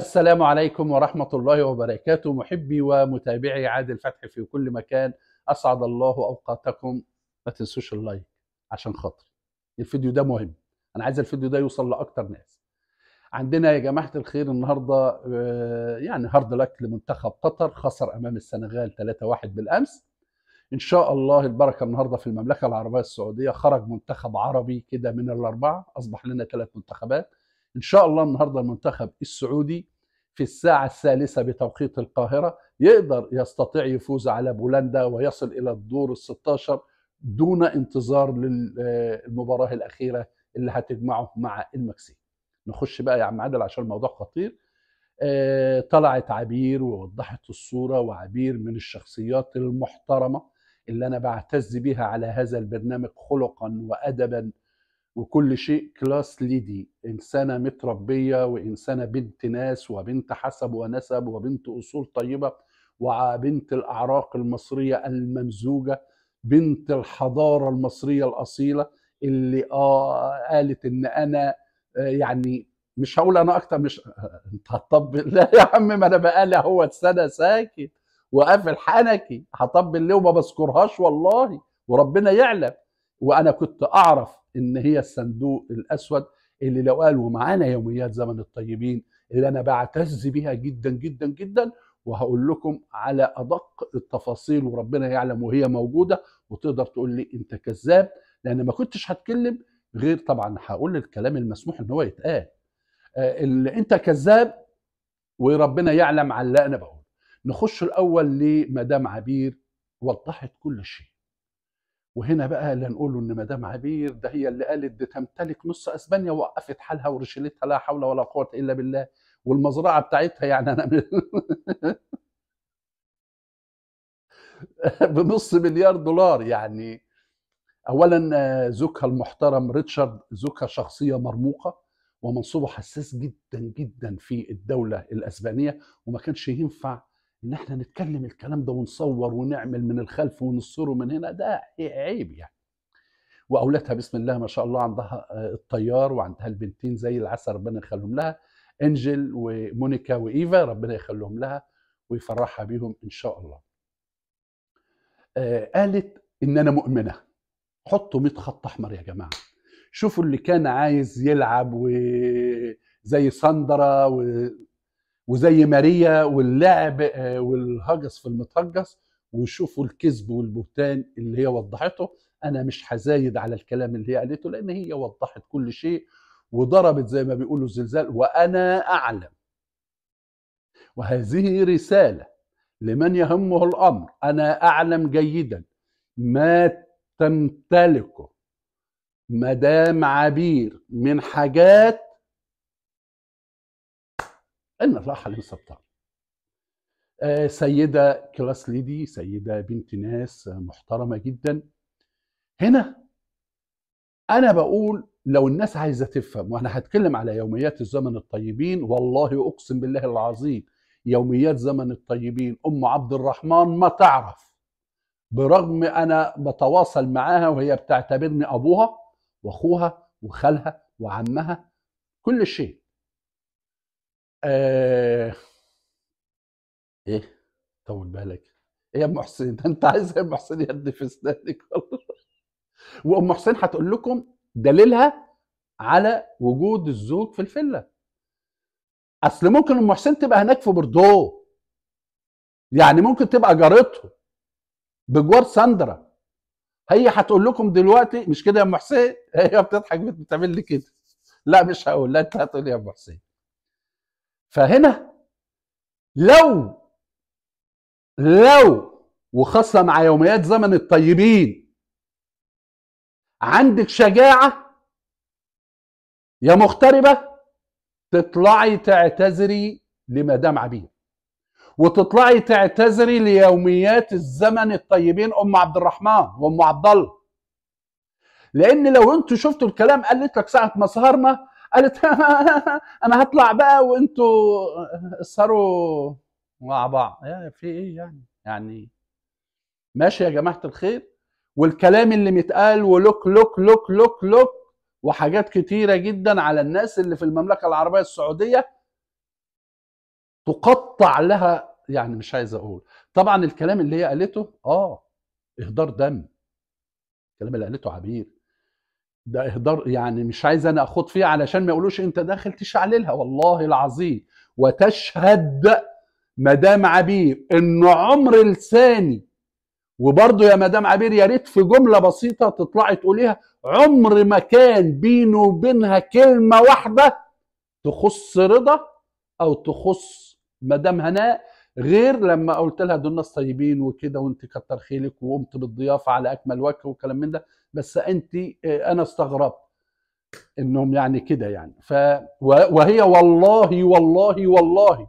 السلام عليكم ورحمة الله وبركاته محبي ومتابعي عادل فتحي في كل مكان أسعد الله أوقاتكم ما تنسوش اللايك عشان خاطر الفيديو ده مهم أنا عايز الفيديو ده يوصل لأكتر ناس عندنا يا جماعة الخير النهاردة آه، يعني هارد لك لمنتخب قطر خسر أمام السنغال 3-1 بالأمس إن شاء الله البركة النهاردة في المملكة العربية السعودية خرج منتخب عربي كده من الأربعة أصبح لنا ثلاث منتخبات ان شاء الله النهارده المنتخب السعودي في الساعه الثالثه بتوقيت القاهره يقدر يستطيع يفوز على بولندا ويصل الى الدور ال 16 دون انتظار للمباراه الاخيره اللي هتجمعه مع المكسيك. نخش بقى يا عم عادل عشان الموضوع خطير. آه، طلعت عبير ووضحت الصوره وعبير من الشخصيات المحترمه اللي انا بعتز بها على هذا البرنامج خلقا وادبا وكل شيء كلاس ليدي إنسانة متربية وإنسانة بنت ناس وبنت حسب ونسب وبنت أصول طيبة وبنت الأعراق المصرية الممزوجة بنت الحضارة المصرية الأصيلة اللي آه قالت إن أنا آه، يعني مش هقول انا اكتر مش انت هتطبل لا يا عم ما انا بقالي هو السنه ساكت وقافل حنكي هطبل ليه وما بذكرهاش والله وربنا يعلم وانا كنت اعرف ان هي الصندوق الاسود اللي لو قالوا معانا يوميات زمن الطيبين اللي انا بعتز بيها جدا جدا جدا وهقول لكم على ادق التفاصيل وربنا يعلم وهي موجوده وتقدر تقول لي انت كذاب لان ما كنتش هتكلم غير طبعا هقول الكلام المسموح ان هو يتقال آه اللي انت كذاب وربنا يعلم على اللي انا بقول نخش الاول لمدام عبير وضحت كل شيء وهنا بقى اللي نقوله ان مدام عبير ده هي اللي قالت دي تمتلك نص اسبانيا وقفت حالها ورشلتها لا حول ولا قوه الا بالله والمزرعه بتاعتها يعني انا بنص مليار دولار يعني اولا زوجها المحترم ريتشارد زوجها شخصيه مرموقه ومنصبه حساس جدا جدا في الدوله الاسبانيه وما كانش ينفع ان احنا نتكلم الكلام ده ونصور ونعمل من الخلف ونصوره من هنا ده عيب يعني واولادها بسم الله ما شاء الله عندها آه، الطيار وعندها البنتين زي العسل ربنا يخليهم لها انجل ومونيكا وايفا ربنا يخليهم لها ويفرحها بيهم ان شاء الله آه، قالت ان انا مؤمنه حطوا 100 خط احمر يا جماعه شوفوا اللي كان عايز يلعب وزي صندره و وزي ماريا واللعب آه، والهجس في المتهجس وشوفوا الكذب والبهتان اللي هي وضحته انا مش هزايد على الكلام اللي هي قالته لان هي وضحت كل شيء وضربت زي ما بيقولوا الزلزال وانا اعلم وهذه رساله لمن يهمه الامر انا اعلم جيدا ما تمتلكه مدام عبير من حاجات ان المذبحة الانسبتار سيدة كلاس ليدي سيدة بنت ناس محترمة جدا هنا أنا بقول لو الناس عايزة تفهم وأنا هتكلم على يوميات الزمن الطيبين والله أقسم بالله العظيم يوميات زمن الطيبين أم عبد الرحمن ما تعرف برغم أنا بتواصل معاها وهي بتعتبرني أبوها وأخوها وخالها وعمها كل شيء آه... ايه طول بالك ايه يا ام حسين ده انت عايز إيه يا ام حسين يهدي في اسنانك وام حسين هتقول لكم دليلها على وجود الزوج في الفيلا اصل ممكن ام حسين تبقى هناك في بردو يعني ممكن تبقى جارته بجوار ساندرا هي هتقول لكم دلوقتي مش كده يا ام حسين هي بتضحك بتعمل لي كده لا مش هقول لا انت هتقول يا ام حسين فهنا لو لو وخاصة مع يوميات زمن الطيبين عندك شجاعة يا مغتربة تطلعي تعتذري لمدام عبيد وتطلعي تعتذري ليوميات الزمن الطيبين ام عبد الرحمن وام عبد الله لان لو انتوا شفتوا الكلام قالت لك ساعه ما سهرنا قالت انا هطلع بقى وانتوا سهروا مع بعض في ايه يعني يعني ماشي يا جماعه الخير والكلام اللي متقال ولوك لوك لوك لوك لوك وحاجات كتيره جدا على الناس اللي في المملكه العربيه السعوديه تقطع لها يعني مش عايز اقول طبعا الكلام اللي هي قالته اه اهدار دم الكلام اللي قالته عبير ده اهدار يعني مش عايز انا اخوض فيها علشان ما يقولوش انت داخل تشعللها والله العظيم وتشهد مدام عبير ان عمر لساني وبرضه يا مدام عبير يا ريت في جمله بسيطه تطلعي تقوليها عمر ما كان بينه وبينها كلمه واحده تخص رضا او تخص مدام هناء غير لما قلت لها دول ناس طيبين وكده وانت كتر خيلك وقمت بالضيافه على اكمل وجه وكلام من ده بس انت آه، انا استغربت انهم يعني كده يعني ف وهي والله والله والله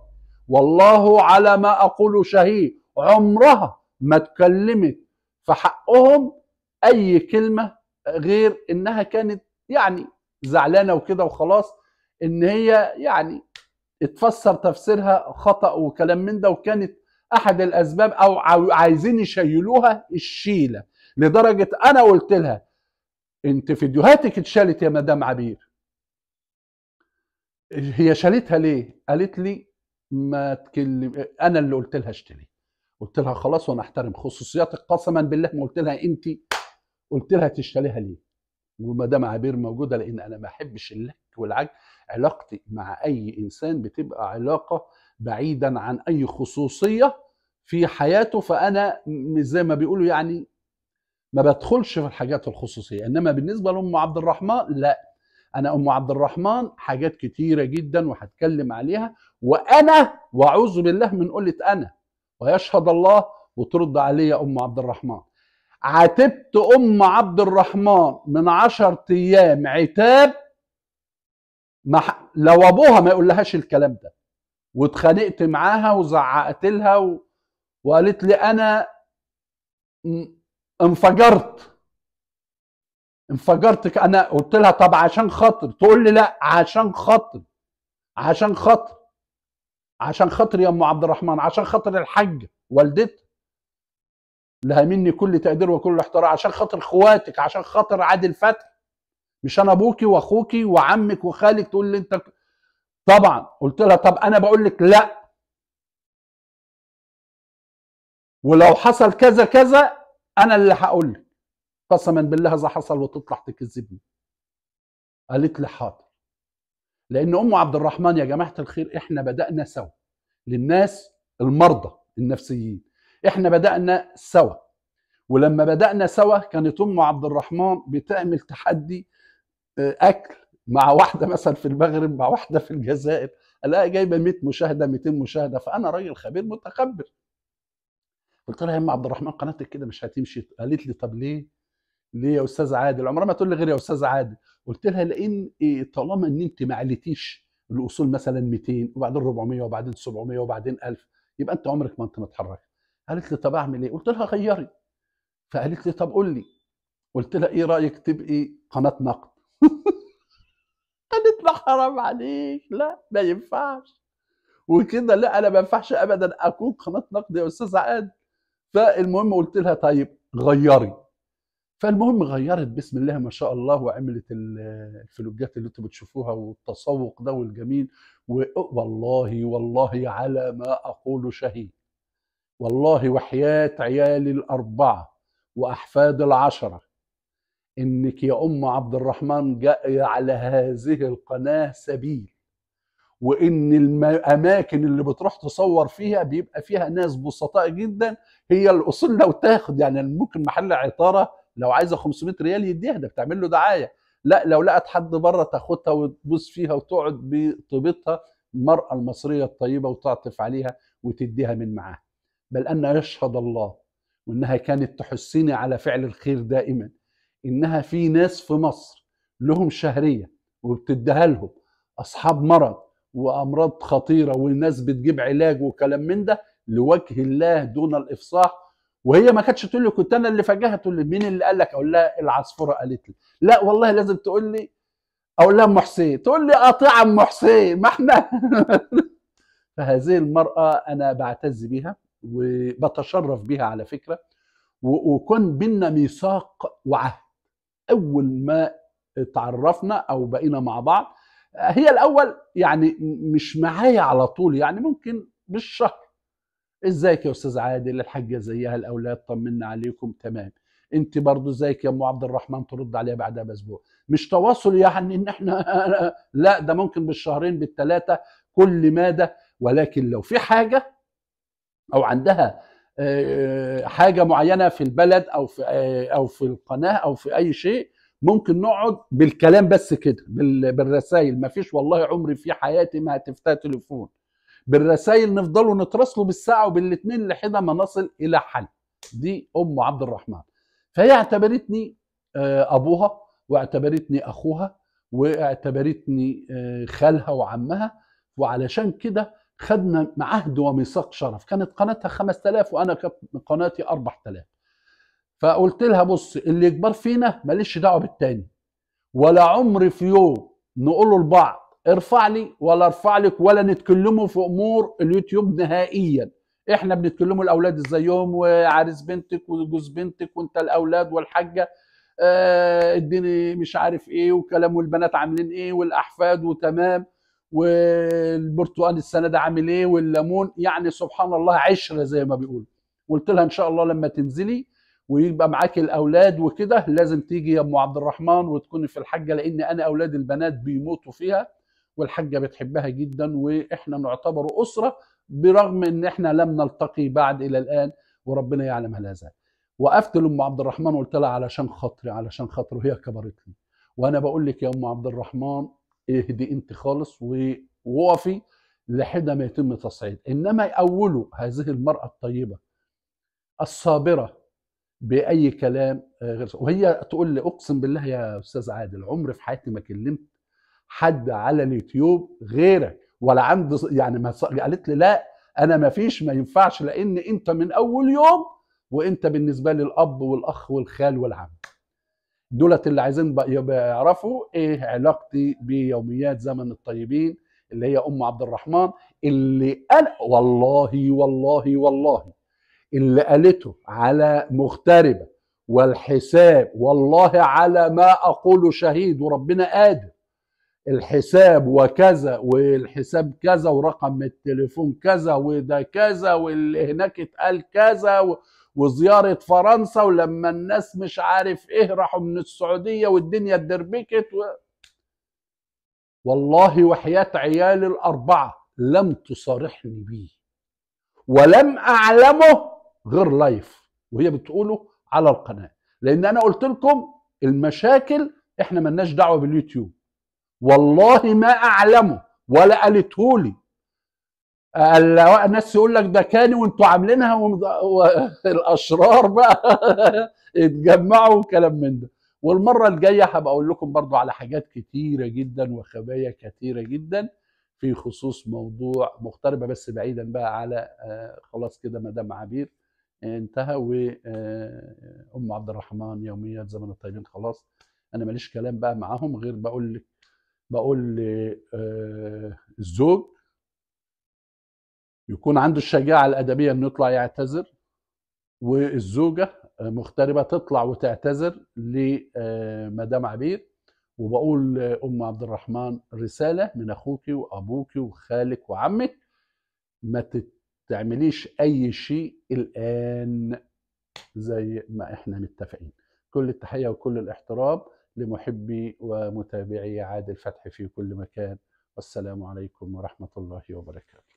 والله على ما اقول شهيد عمرها ما اتكلمت في حقهم اي كلمه غير انها كانت يعني زعلانه وكده وخلاص ان هي يعني اتفسر تفسيرها خطا وكلام من ده وكانت احد الاسباب او عايزين يشيلوها الشيله لدرجه انا قلت لها انت فيديوهاتك اتشالت يا مدام عبير هي شالتها ليه قالت لي ما تكلم انا اللي قلت لها اشتري قلت لها خلاص وانا احترم خصوصياتك قسما بالله ما قلت لها انت قلت لها تشتريها ليه ومدام عبير موجوده لان انا ما احبش اللك والعجل علاقتي مع أي إنسان بتبقى علاقة بعيدا عن أي خصوصية في حياته فأنا زي ما بيقولوا يعني ما بدخلش في الحاجات الخصوصية إنما بالنسبة لأم عبد الرحمن لا أنا أم عبد الرحمن حاجات كتيرة جدا وهتكلم عليها وأنا وأعوذ بالله من قلة أنا ويشهد الله وترد علي أم عبد الرحمن عاتبت أم عبد الرحمن من عشرة أيام عتاب ما ح... لو ابوها ما يقولهاش الكلام ده واتخانقت معاها وزعقت لها و... وقالت لي انا انفجرت انفجرت انا قلت لها طب عشان خاطر تقول لي لا عشان خاطر عشان خاطر عشان خاطر يا ام عبد الرحمن عشان خاطر الحاج والدتها لها مني كل تقدير وكل احترام عشان خاطر اخواتك عشان خاطر عادل فتحي مش انا ابوكي واخوكي وعمك وخالك تقول لي انت طبعا قلت لها طب انا بقول لك لا ولو حصل كذا كذا انا اللي هقول لك قسما بالله اذا حصل وتطلع تكذبني قالت لي حاضر لان ام عبد الرحمن يا جماعه الخير احنا بدانا سوا للناس المرضى النفسيين احنا بدانا سوا ولما بدانا سوا كانت ام عبد الرحمن بتعمل تحدي اكل مع واحده مثلا في المغرب مع واحده في الجزائر الاقي جايبه 100 مشاهده 200 مشاهده فانا راجل خبير متخبر قلت لها يا ام عبد الرحمن قناتك كده مش هتمشي قالت لي طب ليه ليه يا استاذ عادل عمرها ما تقول لي غير يا استاذ عادل قلت لها لان إيه، طالما ان انت ما عليتيش الاصول مثلا 200 وبعدين 400 وبعدين 700 وبعدين 1000 يبقى انت عمرك ما انت متحرك قالت لي طب اعمل ايه قلت لها غيري فقالت لي طب قول لي قلت لها ايه رايك تبقي قناه نقد قالت له حرام عليك لا ما ينفعش وكده لا انا ما ينفعش ابدا اكون قناه نقد يا استاذ عاد فالمهم قلت لها طيب غيري فالمهم غيرت بسم الله ما شاء الله وعملت الفلوجات اللي انتم بتشوفوها والتسوق ده والجميل والله والله على ما اقول شهيد والله وحياه عيالي الاربعه واحفاد العشره انك يا ام عبد الرحمن جاي على هذه القناه سبيل وان الاماكن اللي بتروح تصور فيها بيبقى فيها ناس بسطاء جدا هي الاصول لو تاخد يعني ممكن محل عطاره لو عايزه 500 ريال يديها ده بتعمل له دعايه لا لو لقت حد بره تاخدها وتبوس فيها وتقعد بطيبتها المراه المصريه الطيبه وتعطف عليها وتديها من معاها بل ان يشهد الله وانها كانت تحثني على فعل الخير دائما انها في ناس في مصر لهم شهريه وبتديها لهم اصحاب مرض وامراض خطيره والناس بتجيب علاج وكلام من ده لوجه الله دون الافصاح وهي ما كانتش تقول لي كنت انا اللي فجاها تقول لي مين اللي قال لك اقول لها العصفوره قالت لي لا والله لازم تقول لي اقول لها ام حسين تقول لي قاطع ام حسين ما احنا فهذه المراه انا بعتز بها وبتشرف بها على فكره وكن بينا ميثاق وعهد اول ما تعرفنا او بقينا مع بعض هي الاول يعني مش معايا على طول يعني ممكن بالشهر ازيك يا استاذ عادل الحاجه زيها الاولاد طمنا عليكم تمام انت برضو ازيك يا ام عبد الرحمن ترد عليها بعدها باسبوع مش تواصل يعني ان احنا لا ده ممكن بالشهرين بالثلاثه كل ماده ولكن لو في حاجه او عندها آه، حاجه معينه في البلد او في آه، او في القناه او في اي شيء ممكن نقعد بالكلام بس كده بالرسائل ما فيش والله عمري في حياتي ما هتفتح تليفون بالرسائل نفضلوا نتراسلوا بالساعه وبالاثنين لحد ما نصل الى حل دي ام عبد الرحمن فهي اعتبرتني آه، ابوها واعتبرتني اخوها واعتبرتني خالها وعمها وعلشان كده خدنا عهد وميثاق شرف كانت قناتها 5000 وانا قناتي 4000 فقلت لها بص اللي يكبر فينا ماليش دعوه بالتاني ولا عمري في يوم نقوله لبعض ارفع لي ولا ارفع لك ولا نتكلموا في امور اليوتيوب نهائيا احنا بنتكلموا الاولاد ازيهم وعريس بنتك وجوز بنتك وانت الاولاد والحاجه آه، اديني مش عارف ايه وكلام والبنات عاملين ايه والاحفاد وتمام والبرتقال السنه ده عامل ايه والليمون يعني سبحان الله عشره زي ما بيقولوا قلت لها ان شاء الله لما تنزلي ويبقى معاكي الاولاد وكده لازم تيجي يا ام عبد الرحمن وتكوني في الحجه لان انا اولاد البنات بيموتوا فيها والحجه بتحبها جدا واحنا نعتبر اسره برغم ان احنا لم نلتقي بعد الى الان وربنا يعلم هل هذا وقفت لام عبد الرحمن وقلت لها علشان خاطري علشان خاطره هي كبرتني وانا بقول لك يا ام عبد الرحمن اهدي انت خالص ووقفي ما يتم تصعيد انما يأولوا هذه المرأة الطيبة الصابرة بأي كلام آه، غير وهي تقول لي أقسم بالله يا أستاذ عادل عمري في حياتي ما كلمت حد على اليوتيوب غيرك ولا عند يعني ما قالت لي لا أنا ما فيش ما ينفعش لأن أنت من أول يوم وأنت بالنسبة لي الأب والأخ والخال والعم دولت اللي عايزين يعرفوا ايه علاقتي بيوميات زمن الطيبين اللي هي ام عبد الرحمن اللي قال والله والله والله اللي قالته على مغتربه والحساب والله على ما اقول شهيد وربنا قادر الحساب وكذا والحساب كذا ورقم التليفون كذا وده كذا واللي هناك اتقال كذا وزياره فرنسا ولما الناس مش عارف ايه راحوا من السعوديه والدنيا اتدربكت و... والله وحياه عيالي الاربعه لم تصارحني بيه ولم اعلمه غير لايف وهي بتقوله على القناه لان انا قلت لكم المشاكل احنا ملناش دعوه باليوتيوب والله ما اعلمه ولا قالته لي الناس يقول لك ده كاني وانتوا عاملينها والاشرار بقى اتجمعوا وكلام من ده والمره الجايه هبقى اقول لكم برضو على حاجات كتيره جدا وخبايا كتيره جدا في خصوص موضوع مغتربه بس بعيدا بقى على آه، خلاص كده مدام عبير آه، انتهى وام آه، عبد الرحمن يوميات زمن الطيبين خلاص انا ماليش كلام بقى معاهم غير بقول لك بقول للزوج يكون عنده الشجاعه الادبيه انه يطلع يعتذر والزوجه مغتربه تطلع وتعتذر لمدام آه، عبير وبقول لام عبد الرحمن رساله من اخوك وابوك وخالك وعمك ما تعمليش اي شيء الان زي ما احنا متفقين كل التحيه وكل الاحترام لمحبي ومتابعي عادل فتحي في كل مكان والسلام عليكم ورحمه الله وبركاته